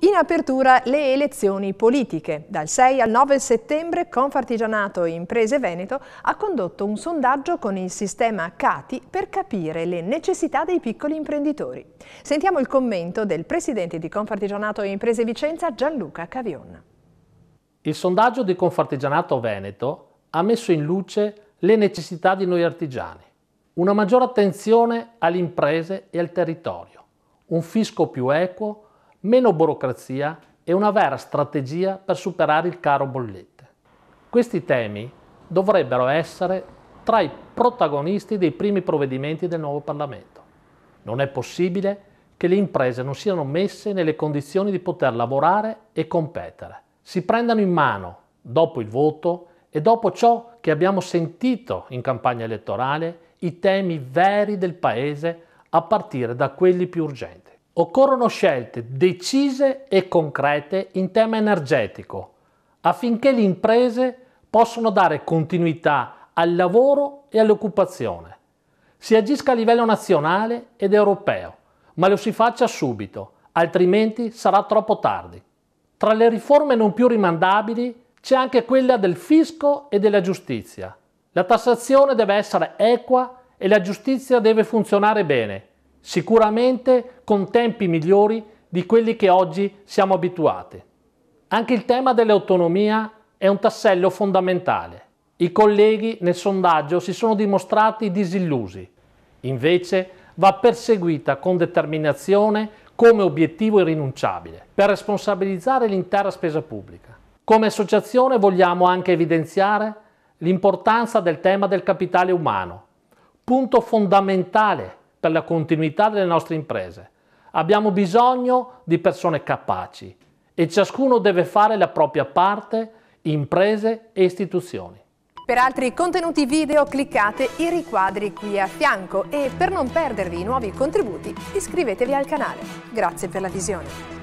In apertura le elezioni politiche. Dal 6 al 9 settembre Confartigianato e Imprese Veneto ha condotto un sondaggio con il sistema CATI per capire le necessità dei piccoli imprenditori. Sentiamo il commento del presidente di Confartigianato e Imprese Vicenza Gianluca Cavion. Il sondaggio di Confartigianato Veneto ha messo in luce le necessità di noi artigiani una maggiore attenzione alle imprese e al territorio, un fisco più equo, meno burocrazia e una vera strategia per superare il caro bollette. Questi temi dovrebbero essere tra i protagonisti dei primi provvedimenti del nuovo Parlamento. Non è possibile che le imprese non siano messe nelle condizioni di poter lavorare e competere. Si prendano in mano, dopo il voto e dopo ciò che abbiamo sentito in campagna elettorale, i temi veri del Paese a partire da quelli più urgenti. Occorrono scelte decise e concrete in tema energetico affinché le imprese possano dare continuità al lavoro e all'occupazione. Si agisca a livello nazionale ed europeo, ma lo si faccia subito, altrimenti sarà troppo tardi. Tra le riforme non più rimandabili c'è anche quella del fisco e della giustizia. La tassazione deve essere equa e la giustizia deve funzionare bene, sicuramente con tempi migliori di quelli che oggi siamo abituati. Anche il tema dell'autonomia è un tassello fondamentale. I colleghi nel sondaggio si sono dimostrati disillusi. Invece va perseguita con determinazione come obiettivo irrinunciabile per responsabilizzare l'intera spesa pubblica. Come associazione vogliamo anche evidenziare l'importanza del tema del capitale umano, punto fondamentale per la continuità delle nostre imprese. Abbiamo bisogno di persone capaci e ciascuno deve fare la propria parte, imprese e istituzioni. Per altri contenuti video cliccate i riquadri qui a fianco e per non perdervi i nuovi contributi iscrivetevi al canale. Grazie per la visione.